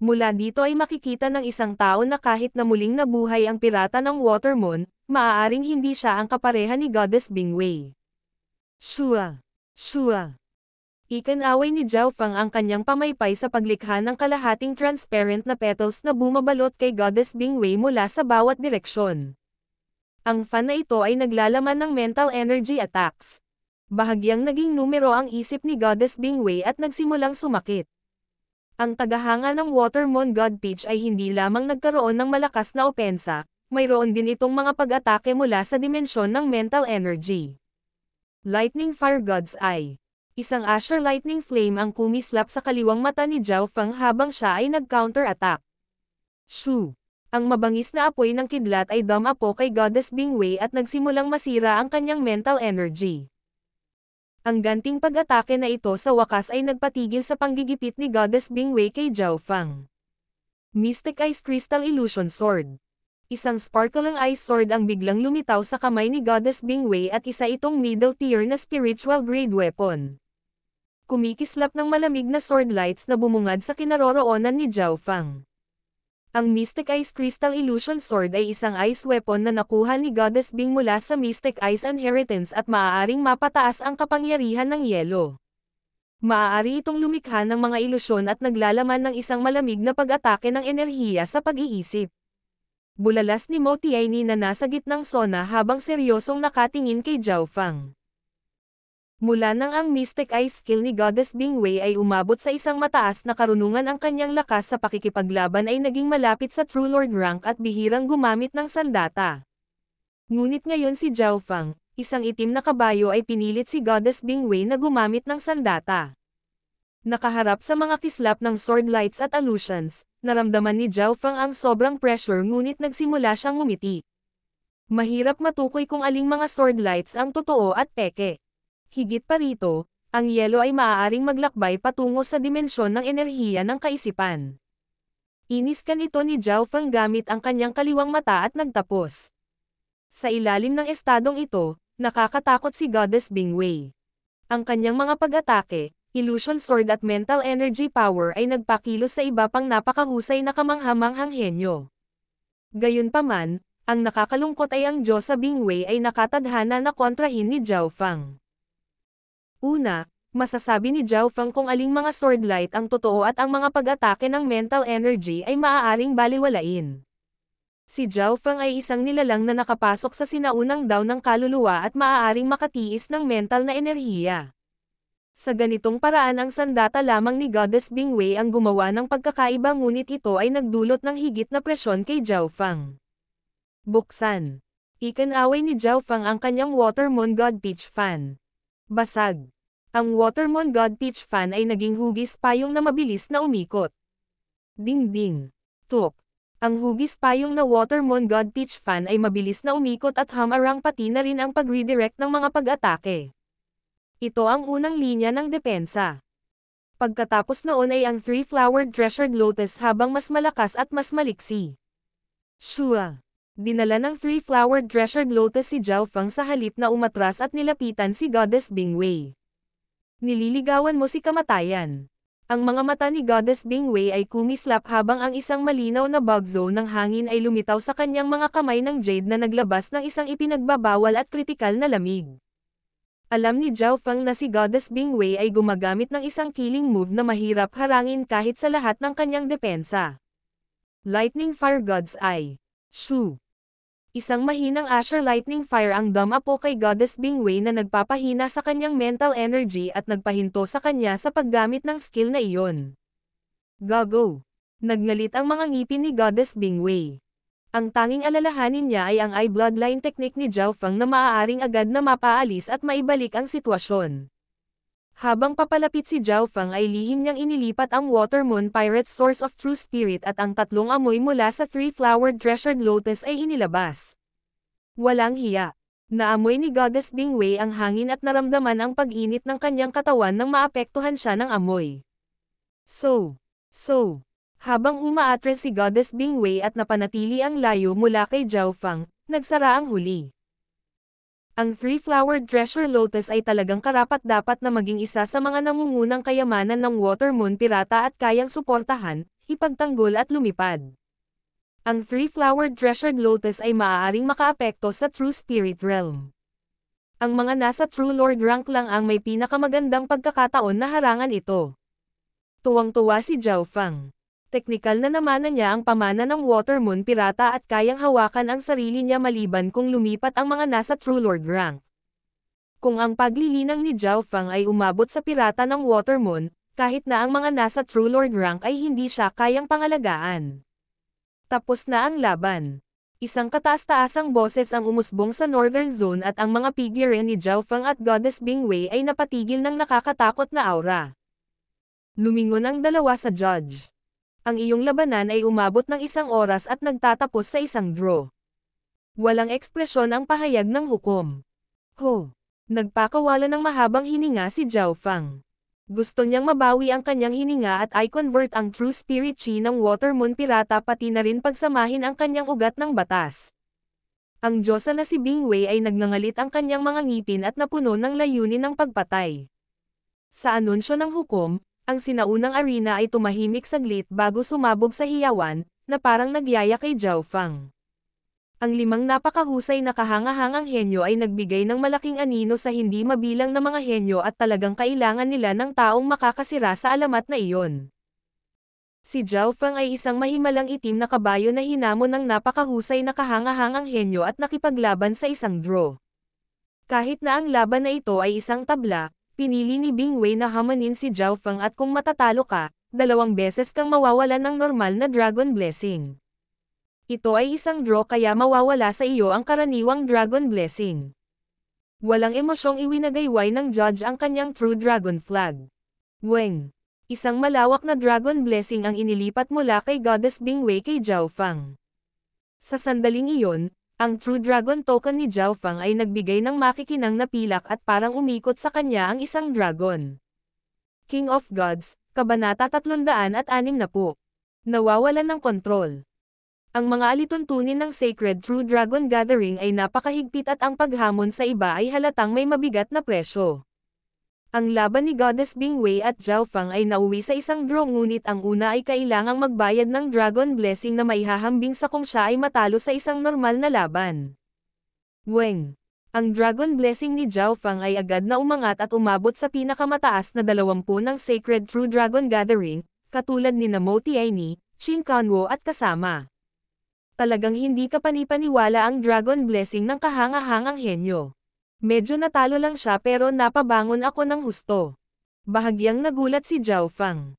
Mula dito ay makikita ng isang tao na kahit na muling nabuhay ang pirata ng Watermoon, maaaring hindi siya ang kapareha ni Goddess Bingwei. Shua. Shua. Ikanaway ni Zhao Fang ang kanyang pamaypay sa paglikha ng kalahating transparent na petals na bumabalot kay Goddess Bingwei mula sa bawat direksyon. Ang fan na ito ay naglalaman ng mental energy attacks. Bahagyang naging numero ang isip ni Goddess Bingwei at nagsimulang sumakit. Ang tagahanga ng Water Moon God Peach ay hindi lamang nagkaroon ng malakas na opensa, mayroon din itong mga pag-atake mula sa dimensyon ng mental energy. Lightning Fire God's Eye Isang Azure Lightning Flame ang kumislap sa kaliwang mata ni Zhao Fang habang siya ay nag-counter-attack. Shu! Ang mabangis na apoy ng kidlat ay damapo kay Goddess Bingwei at nagsimulang masira ang kanyang mental energy. Ang ganting pag-atake na ito sa wakas ay nagpatigil sa panggigipit ni Goddess Bingwei kay Zhao Fang. Mystic Ice Crystal Illusion Sword Isang sparkling ice sword ang biglang lumitaw sa kamay ni Goddess Bingwei at isa itong middle tier na spiritual grade weapon kumikislap ng malamig na sword lights na bumungad sa kinaroroonan ni Zhao Fang. Ang Mystic Ice Crystal Illusion Sword ay isang ice weapon na nakuha ni Goddess Bing mula sa Mystic Ice Inheritance at maaaring mapataas ang kapangyarihan ng yelo. Maaari itong lumikha ng mga ilusyon at naglalaman ng isang malamig na pag-atake ng enerhiya sa pag-iisip. Bulalas ni Mo Tiaini na nasa gitnang sona habang seryosong nakatingin kay Zhao Fang. Mula nang ang mystic eye skill ni Goddess Bingwei ay umabot sa isang mataas na karunungan ang kanyang lakas sa pakikipaglaban ay naging malapit sa True Lord rank at bihirang gumamit ng saldata. Ngunit ngayon si Zhao Fang, isang itim na kabayo ay pinilit si Goddess Bingwei na gumamit ng saldata. Nakaharap sa mga kislap ng sword lights at allusions, naramdaman ni Zhao Fang ang sobrang pressure ngunit nagsimula siyang ngumiti. Mahirap matukoy kung aling mga sword lights ang totoo at peke. Higit pa rito, ang yelo ay maaaring maglakbay patungo sa dimensyon ng enerhiya ng kaisipan. Iniskan ito ni Zhao Feng gamit ang kanyang kaliwang mata at nagtapos. Sa ilalim ng estadong ito, nakakatakot si Goddess Bingwei. Ang kanyang mga pag-atake, illusion sword at mental energy power ay nagpakilos sa iba pang napakahusay na kamanghamanghang henyo. Gayunpaman, ang nakakalungkot ay ang Diyosa Bingwei ay nakatadhana na kontrahin ni Zhao Fang. Una, masasabi ni Zhao Fang kung aling mga sword light ang totoo at ang mga pag-atake ng mental energy ay maaaring baliwalain. Si Zhao Fang ay isang nilalang na nakapasok sa sinaunang daw ng kaluluwa at maaaring makatiis ng mental na enerhiya. Sa ganitong paraan ang sandata lamang ni Goddess Bingwei ang gumawa ng pagkakaiba ngunit ito ay nagdulot ng higit na presyon kay Zhao Fang. Buksan. Ikanaway ni Zhao Fang ang kanyang Water Moon God Peach fan. Basag. Ang Watermon God Peach fan ay naging hugis payong na mabilis na umikot. Ding-ding. Tuk. Ang hugis payong na Watermon God Peach fan ay mabilis na umikot at hamarang pati na rin ang pag-redirect ng mga pag-atake. Ito ang unang linya ng depensa. Pagkatapos noon ay ang three-flowered treasured lotus habang mas malakas at mas maliksi. Shua. Dinala ng three-flowered treasured lotus si Zhao Fang sa halip na umatras at nilapitan si Goddess Bingwei. Nililigawan mo si kamatayan. Ang mga mata ni Goddess Bingwei ay kumislap habang ang isang malinaw na bagzo ng hangin ay lumitaw sa kanyang mga kamay ng jade na naglabas ng isang ipinagbabawal at kritikal na lamig. Alam ni Zhao Fang na si Goddess Bingwei ay gumagamit ng isang killing move na mahirap harangin kahit sa lahat ng kanyang depensa. Lightning Fire God's Eye. Shu. Isang mahinang Asher Lightning Fire ang dumapo po kay Goddess Bingwei na nagpapahina sa kanyang mental energy at nagpahinto sa kanya sa paggamit ng skill na iyon. Gago! Nagngalit ang mga ngipin ni Goddess Bingwei. Ang tanging alalahanin niya ay ang eye bloodline technique ni Zhao Fang na maaaring agad na mapaalis at maibalik ang sitwasyon. Habang papalapit si Zhao Fang ay lihim niyang inilipat ang Water Moon Pirate's Source of True Spirit at ang tatlong amoy mula sa Three-Flowered Treasured Lotus ay inilabas. Walang hiya. Naamoy ni Goddess Dingwei ang hangin at naramdaman ang pag-init ng kanyang katawan nang maapektuhan siya ng amoy. So, so, habang umaatres si Goddess Dingwei at napanatili ang layo mula kay Zhao Fang, nagsara ang huli. Ang three-flowered treasure lotus ay talagang karapat-dapat na maging isa sa mga nangungunang kayamanan ng water moon pirata at kayang suportahan, ipagtanggol at lumipad. Ang three-flowered treasured lotus ay maaaring makaapekto sa true spirit realm. Ang mga nasa true lord rank lang ang may pinakamagandang pagkakataon na harangan ito. Tuwang-tuwa si Zhao Fang. Teknikal na naman niya ang pamana ng Water Moon Pirata at kayang hawakan ang sarili niya maliban kung lumipat ang mga nasa True Lord rank. Kung ang paglilinang ni Zhao Fang ay umabot sa pirata ng Water Moon, kahit na ang mga nasa True Lord rank ay hindi siya kayang pangalagaan. Tapos na ang laban. Isang kataas-taasang boses ang umusbong sa Northern Zone at ang mga figure ni Zhao Fang at Goddess Bingwei ay napatigil ng nakakatakot na aura. Lumingon ang dalawa sa judge ang iyong labanan ay umabot ng isang oras at nagtatapos sa isang draw. Walang ekspresyon ang pahayag ng hukom. Ho! Nagpakawala ng mahabang hininga si Zhao Fang. Gusto niyang mabawi ang kanyang hininga at i-convert ang true spirit chi ng Water Moon Pirata pati na rin pagsamahin ang kanyang ugat ng batas. Ang Diyosa na si Wei ay nagnangalit ang kanyang mga ngipin at napuno ng layunin ng pagpatay. Sa anunsyo ng hukom, ang sinaunang arena ay tumahimik saglit bago sumabog sa hiyawan, na parang nagyaya kay Zhao Fang. Ang limang napakahusay na kahangahangang henyo ay nagbigay ng malaking anino sa hindi mabilang na mga henyo at talagang kailangan nila ng taong makakasira sa alamat na iyon. Si Zhao Fang ay isang mahimalang itim na kabayo na hinamo ng napakahusay na kahangahangang henyo at nakipaglaban sa isang draw. Kahit na ang laban na ito ay isang tabla, pinili ni Bingwei na hamanin si Zhao Feng at kung matatalo ka, dalawang beses kang mawawala ng normal na Dragon Blessing. Ito ay isang draw kaya mawawala sa iyo ang karaniwang Dragon Blessing. Walang emosyong iwinagayway ng judge ang kanyang True Dragon Flag. Weng! Isang malawak na Dragon Blessing ang inilipat mula kay Goddess Bingwei kay Zhao Fang. Sa sandaling iyon, ang True Dragon token ni Zhao Fang ay nagbigay ng makikinang na pilak at parang umikot sa kanya ang isang dragon. King of Gods, Kabanata 306 na po. Nawawalan ng kontrol. Ang mga alituntunin ng Sacred True Dragon Gathering ay napakahigpit at ang paghamon sa iba ay halatang may mabigat na presyo. Ang laban ni Goddess Bingwei at Zhao Fang ay nauwi sa isang draw ngunit ang una ay kailangang magbayad ng Dragon Blessing na maihahambing sa kung siya ay matalo sa isang normal na laban. Weng! Ang Dragon Blessing ni Zhao Fang ay agad na umangat at umabot sa pinakamataas na 20 ng Sacred True Dragon Gathering, katulad ni Namo Tiaini, Shin Kanwo at kasama. Talagang hindi ka panipaniwala ang Dragon Blessing ng kahangahangang henyo. Medyo natalo lang siya pero napabangon ako ng husto. Bahagyang nagulat si Zhao Fang.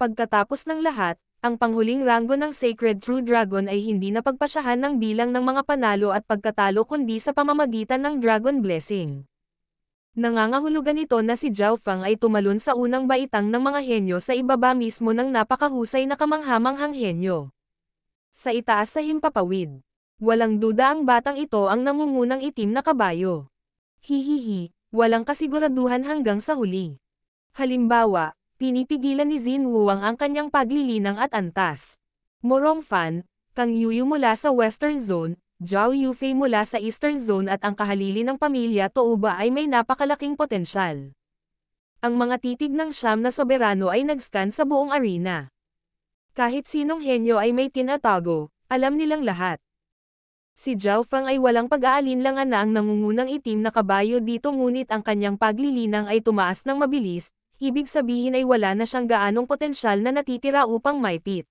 Pagkatapos ng lahat, ang panghuling ranggo ng Sacred True Dragon ay hindi na napagpasyahan ng bilang ng mga panalo at pagkatalo kundi sa pamamagitan ng Dragon Blessing. Nangangahulugan ito na si Zhao Fang ay tumalon sa unang baitang ng mga henyo sa ibaba mismo ng napakahusay na kamanghamanghang henyo. Sa itaas sa himpapawid. Walang duda ang batang ito ang nangungunang itim na kabayo. Hihihi, walang kasiguraduhan hanggang sa huli. Halimbawa, pinipigilan ni Jin Wuang ang kanyang paglilinang at antas. Morong Fan, Kang Yuyu mula sa Western Zone, Zhao Yufei mula sa Eastern Zone at ang kahalili ng pamilya Touba ay may napakalaking potensyal. Ang mga titig ng siyam na soberano ay nag-scan sa buong arena. Kahit sinong henyo ay may tinatago, alam nilang lahat. Si Zhao Fang ay walang pag-aalinlangan na ang nangungunang itim na kabayo dito ngunit ang kanyang paglilinang ay tumaas ng mabilis, ibig sabihin ay wala na siyang gaanong potensyal na natitira upang maipit.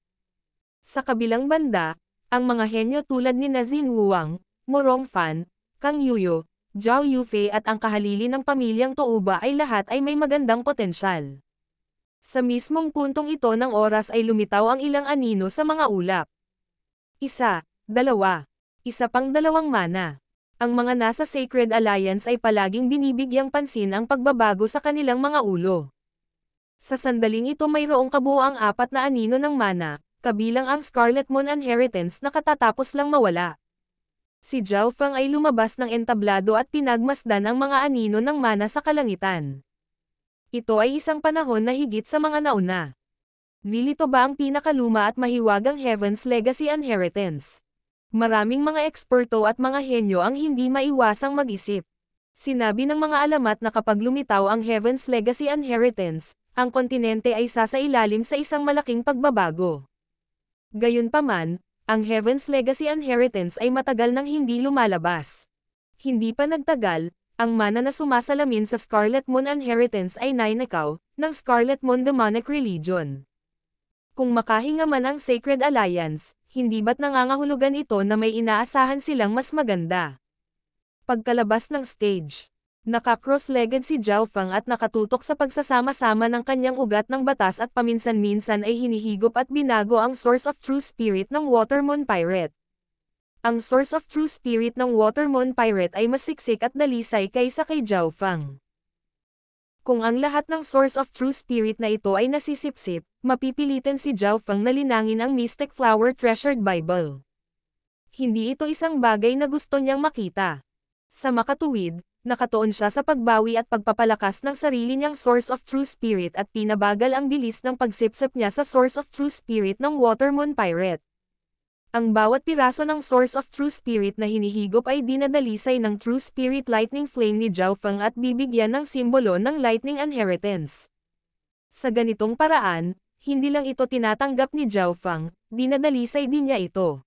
Sa kabilang banda, ang mga henyo tulad ni Nazin Wuang, Morong Fan, Kang Yuyo, Zhao Yufei at ang kahalili ng pamilyang Touba ay lahat ay may magandang potensyal. Sa mismong puntong ito ng oras ay lumitaw ang ilang anino sa mga ulap. Isa, dalawa, isa pang dalawang mana. Ang mga nasa Sacred Alliance ay palaging binibigyang pansin ang pagbabago sa kanilang mga ulo. Sa sandaling ito mayroong kabuoang apat na anino ng mana, kabilang ang Scarlet Moon Inheritance na katatapos lang mawala. Si Zhao Fang ay lumabas ng entablado at pinagmasdan ang mga anino ng mana sa kalangitan. Ito ay isang panahon na higit sa mga nauna. Lilito ba ang pinakaluma at mahiwagang Heaven's Legacy Inheritance? Maraming mga eksperto at mga henyo ang hindi maiwasang mag-isip. Sinabi ng mga alamat na kapag lumitaw ang Heaven's Legacy Inheritance, ang kontinente ay sasailalim sa isang malaking pagbabago. Gayunpaman, ang Heaven's Legacy Inheritance ay matagal nang hindi lumalabas. Hindi pa nagtagal, ang mana na sumasalamin sa Scarlet Moon Inheritance ay nainakaw, ng Scarlet Moon Demonic Religion. Kung makahinga man ang Sacred Alliance, hindi ba't nangangahulugan ito na may inaasahan silang mas maganda? Pagkalabas ng stage, nakakross-legged si Zhao Fang at nakatutok sa pagsasama-sama ng kanyang ugat ng batas at paminsan-minsan ay hinihigop at binago ang source of true spirit ng Watermoon Pirate. Ang source of true spirit ng Watermoon Pirate ay masiksik at dalisay kaysa kay Zhao Fang. Kung ang lahat ng source of true spirit na ito ay nasisipsip, mapipilitan si Zhao Feng na linangin ang Mystic Flower Treasured Bible. Hindi ito isang bagay na gusto niyang makita. Sa makatuwid, nakatuon siya sa pagbawi at pagpapalakas ng sarili niyang source of true spirit at pinabagal ang bilis ng pagsipsip niya sa source of true spirit ng Watermoon Pirate. Ang bawat piraso ng Source of True Spirit na hinihigop ay dinadalisay ng True Spirit Lightning Flame ni Zhao Feng at bibigyan ng simbolo ng Lightning Inheritance. Sa ganitong paraan, hindi lang ito tinatanggap ni Zhao Feng, dinadalisay din niya ito.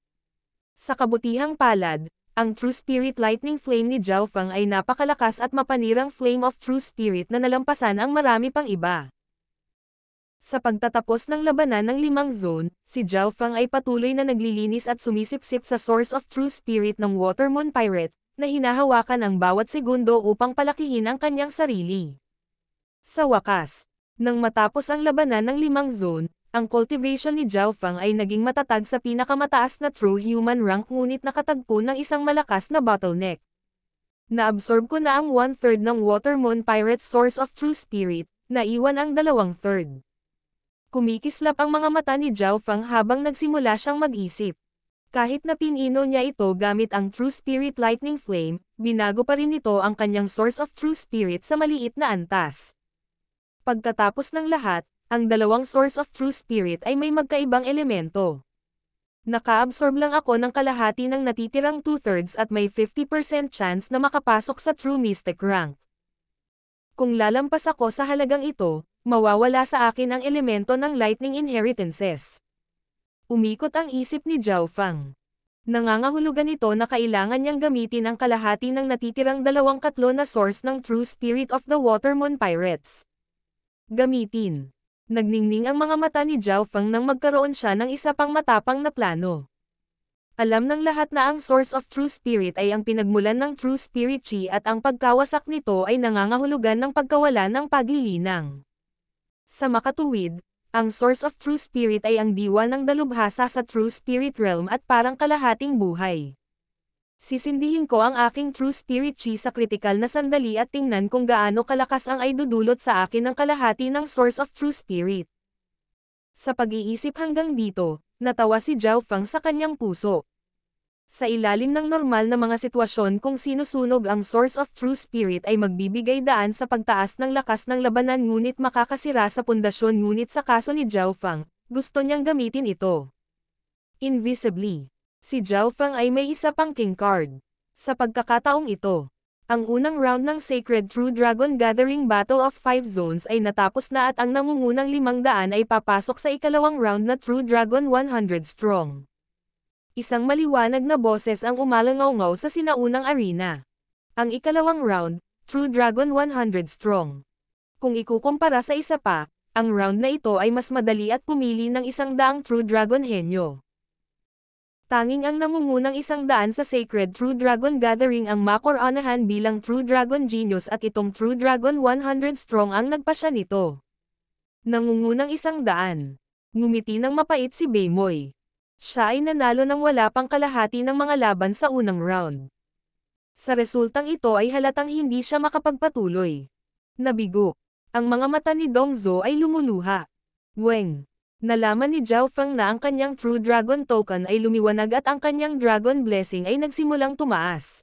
Sa kabutihang palad, ang True Spirit Lightning Flame ni Zhao Feng ay napakalakas at mapanirang flame of True Spirit na nalampasan ang marami pang iba. Sa pagtatapos ng labanan ng limang zone, si Zhao Fang ay patuloy na naglilinis at sumisipsip sa source of true spirit ng Watermoon Pirate, na hinahawakan ang bawat segundo upang palakihin ang kanyang sarili. Sa wakas, nang matapos ang labanan ng limang zone, ang cultivation ni Zhao Fang ay naging matatag sa pinakamataas na true human rank ngunit nakatagpo ng isang malakas na bottleneck. Naabsorb ko na ang one-third ng Watermoon Pirate's Source of True Spirit, naiwan ang dalawang-third. Kumikislap ang mga mata ni Zhao Fang habang nagsimula siyang mag-isip. Kahit na pinino niya ito gamit ang True Spirit Lightning Flame, binago pa rin ito ang kanyang source of True Spirit sa maliit na antas. Pagkatapos ng lahat, ang dalawang source of True Spirit ay may magkaibang elemento. Nakaabsorb lang ako ng kalahati ng natitirang two-thirds at may 50% chance na makapasok sa True Mystic Rank. Kung lalampas ako sa halagang ito, mawawala sa akin ang elemento ng lightning inheritances. Umikot ang isip ni Zhao Fang. Nangangahulugan ito na kailangan niyang gamitin ang kalahati ng natitirang dalawang katlo na source ng True Spirit of the Watermoon Pirates. Gamitin. Nagningning ang mga mata ni Zhao Fang nang magkaroon siya ng isa pang matapang na plano. Alam ng lahat na ang source of True Spirit ay ang pinagmulan ng True Spirit Chi at ang pagkawasak nito ay nangangahulugan ng pagkawala ng paglilinang. Sa makatuwid, ang source of true spirit ay ang diwa ng dalubhasa sa true spirit realm at parang kalahating buhay. Sisindihin ko ang aking true spirit chi sa critical na sandali at tingnan kung gaano kalakas ang ay dudulot sa akin ng kalahati ng source of true spirit. Sa pag-iisip hanggang dito, natawa si Zhao Fang sa kanyang puso. Sa ilalim ng normal na mga sitwasyon kung sinusunog ang source of true spirit ay magbibigay daan sa pagtaas ng lakas ng labanan ngunit makakasira sa pundasyon ngunit sa kaso ni Zhao Fang, gusto niyang gamitin ito. Invisibly, si Zhao Fang ay may isa pang king card. Sa pagkakataong ito, ang unang round ng Sacred True Dragon Gathering Battle of Five Zones ay natapos na at ang nangungunang limang daan ay papasok sa ikalawang round na True Dragon 100 Strong isang maliwanag na boses ang umalangaw sa sinaunang arena. Ang ikalawang round, True Dragon 100 Strong. Kung ikukumpara sa isa pa, ang round na ito ay mas madali at pumili ng isang daang True Dragon henyo. Tanging ang nangungunang isang daan sa Sacred True Dragon Gathering ang makoranahan bilang True Dragon Genius at itong True Dragon 100 Strong ang nagpasya nito. Nangungunang isang daan. Ngumiti ng mapait si Baymoy siya ay nanalo ng wala pang kalahati ng mga laban sa unang round. Sa resultang ito ay halatang hindi siya makapagpatuloy. Nabigo. Ang mga mata ni Dongzo ay lumuluha. Weng. Nalaman ni Zhao Feng na ang kanyang True Dragon Token ay lumiwanag at ang kanyang Dragon Blessing ay nagsimulang tumaas.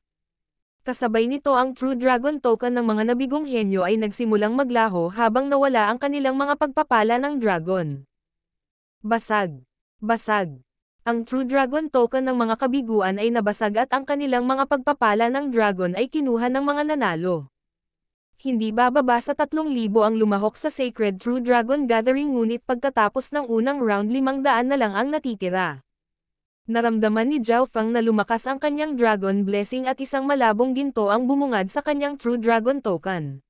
Kasabay nito ang True Dragon Token ng mga nabigong henyo ay nagsimulang maglaho habang nawala ang kanilang mga pagpapala ng dragon. Basag. Basag. Ang True Dragon token ng mga kabiguan ay nabasag at ang kanilang mga pagpapala ng dragon ay kinuha ng mga nanalo. Hindi bababa sa 3,000 ang lumahok sa Sacred True Dragon Gathering ngunit pagkatapos ng unang round 500 na lang ang natitira. Naramdaman ni Zhao Fang na lumakas ang kanyang Dragon Blessing at isang malabong ginto ang bumungad sa kanyang True Dragon Token.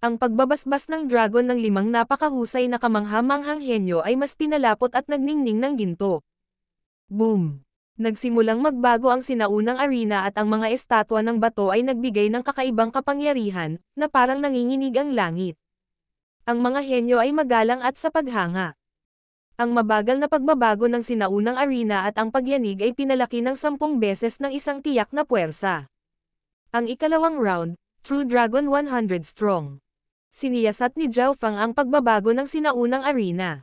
Ang pagbabasbas ng dragon ng limang napakahusay na kamanghamanghang henyo ay mas pinalapot at nagningning ng ginto. Boom! Nagsimulang magbago ang sinaunang arena at ang mga estatwa ng bato ay nagbigay ng kakaibang kapangyarihan, na parang nanginginig ang langit. Ang mga henyo ay magalang at sa paghanga. Ang mabagal na pagbabago ng sinaunang arena at ang pagyanig ay pinalaki ng sampung beses ng isang tiyak na puwersa. Ang ikalawang round, True Dragon 100 Strong. Siniyasat ni Zhao Fang ang pagbabago ng sinaunang arena.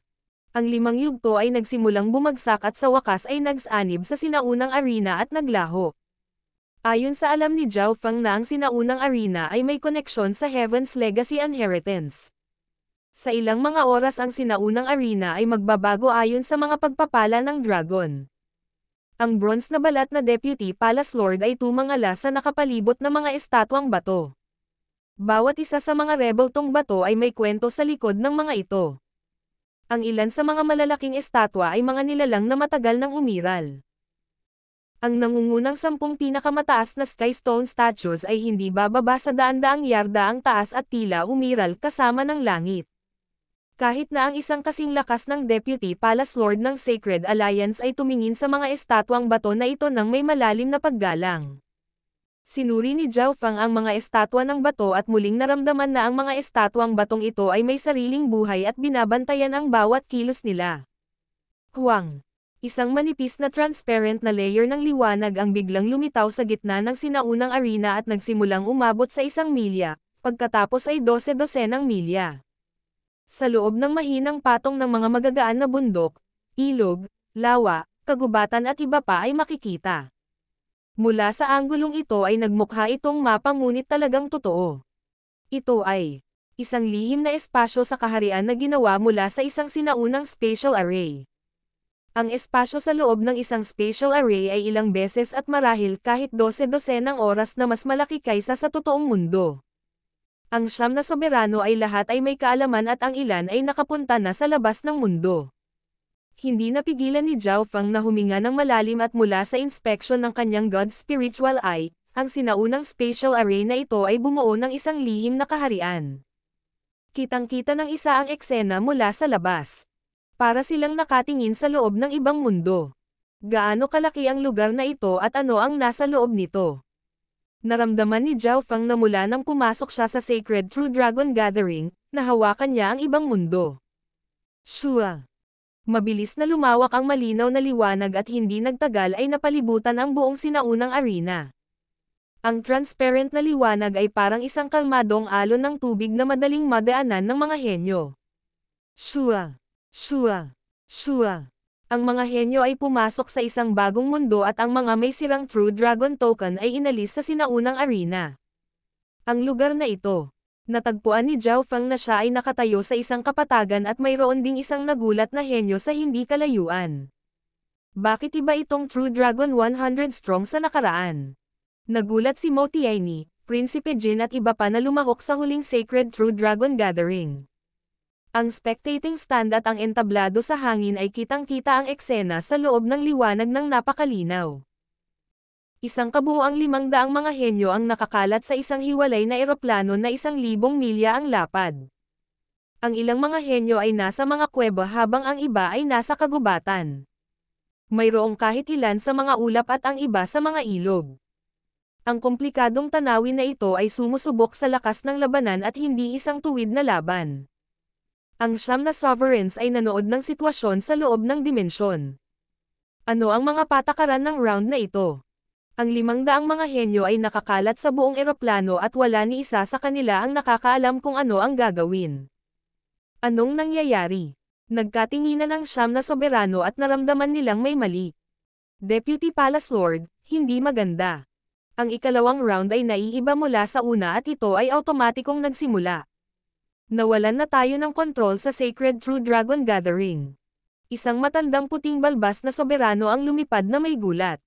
Ang limang yugto ay nagsimulang bumagsak at sa wakas ay nagsanib sa sinaunang arena at naglaho. Ayon sa alam ni Zhao Fang na ang sinaunang arena ay may koneksyon sa Heaven's Legacy Inheritance. Sa ilang mga oras ang sinaunang arena ay magbabago ayon sa mga pagpapala ng dragon. Ang bronze na balat na Deputy Palace Lord ay tumangala sa nakapalibot na mga estatwang bato. Bawat isa sa mga rebel tong bato ay may kwento sa likod ng mga ito ang ilan sa mga malalaking estatwa ay mga nilalang na matagal nang umiral. Ang nangungunang sampung pinakamataas na skystone statues ay hindi bababa sa daan-daang yarda ang taas at tila umiral kasama ng langit. Kahit na ang isang kasing lakas ng Deputy Palace Lord ng Sacred Alliance ay tumingin sa mga estatwang bato na ito nang may malalim na paggalang. Sinuri ni Zhao Fang ang mga estatwa ng bato at muling naramdaman na ang mga estatwang batong ito ay may sariling buhay at binabantayan ang bawat kilos nila. Huang. Isang manipis na transparent na layer ng liwanag ang biglang lumitaw sa gitna ng sinaunang arena at nagsimulang umabot sa isang milya, pagkatapos ay dose-dosenang milya. Sa loob ng mahinang patong ng mga magagaan na bundok, ilog, lawa, kagubatan at iba pa ay makikita. Mula sa anggulong ito ay nagmukha itong mapa ngunit talagang totoo. Ito ay isang lihim na espasyo sa kaharian na ginawa mula sa isang sinaunang spatial array. Ang espasyo sa loob ng isang spatial array ay ilang beses at marahil kahit 12 ng oras na mas malaki kaysa sa totoong mundo. Ang siyam na soberano ay lahat ay may kaalaman at ang ilan ay nakapunta na sa labas ng mundo hindi napigilan ni Zhao Fang na huminga ng malalim at mula sa inspeksyon ng kanyang God's Spiritual Eye, ang sinaunang spatial array na ito ay bumuo ng isang lihim na kaharian. Kitang-kita ng isa ang eksena mula sa labas. Para silang nakatingin sa loob ng ibang mundo. Gaano kalaki ang lugar na ito at ano ang nasa loob nito? Naramdaman ni Zhao Fang na mula nang pumasok siya sa Sacred True Dragon Gathering, nahawakan niya ang ibang mundo. Shua! Mabilis na lumawak ang malinaw na liwanag at hindi nagtagal ay napalibutan ang buong sinaunang arena. Ang transparent na liwanag ay parang isang kalmadong alon ng tubig na madaling madaanan ng mga henyo. Shua! Shua! Shua! Ang mga henyo ay pumasok sa isang bagong mundo at ang mga may sirang True Dragon Token ay inalis sa sinaunang arena. Ang lugar na ito, Natagpuan ni Zhao Fang na siya ay nakatayo sa isang kapatagan at mayroon ding isang nagulat na henyo sa hindi kalayuan. Bakit iba itong True Dragon 100 strong sa nakaraan? Nagulat si Mo Tiaini, Prinsipe Jin at iba pa na lumahok sa huling Sacred True Dragon Gathering. Ang spectating stand at ang entablado sa hangin ay kitang-kita ang eksena sa loob ng liwanag ng napakalinaw isang kabuoang limang daang mga henyo ang nakakalat sa isang hiwalay na eroplano na isang libong milya ang lapad. Ang ilang mga henyo ay nasa mga kuweba habang ang iba ay nasa kagubatan. Mayroong kahit ilan sa mga ulap at ang iba sa mga ilog. Ang komplikadong tanawin na ito ay sumusubok sa lakas ng labanan at hindi isang tuwid na laban. Ang siyam na sovereigns ay nanood ng sitwasyon sa loob ng dimensyon. Ano ang mga patakaran ng round na ito? Ang limang daang mga henyo ay nakakalat sa buong eroplano at wala ni isa sa kanila ang nakakaalam kung ano ang gagawin. Anong nangyayari? Nagkatinginan ang siyam na soberano at naramdaman nilang may mali. Deputy Palace Lord, hindi maganda. Ang ikalawang round ay naiiba mula sa una at ito ay automatikong nagsimula. Nawalan na tayo ng kontrol sa Sacred True Dragon Gathering. Isang matandang puting balbas na soberano ang lumipad na may gulat.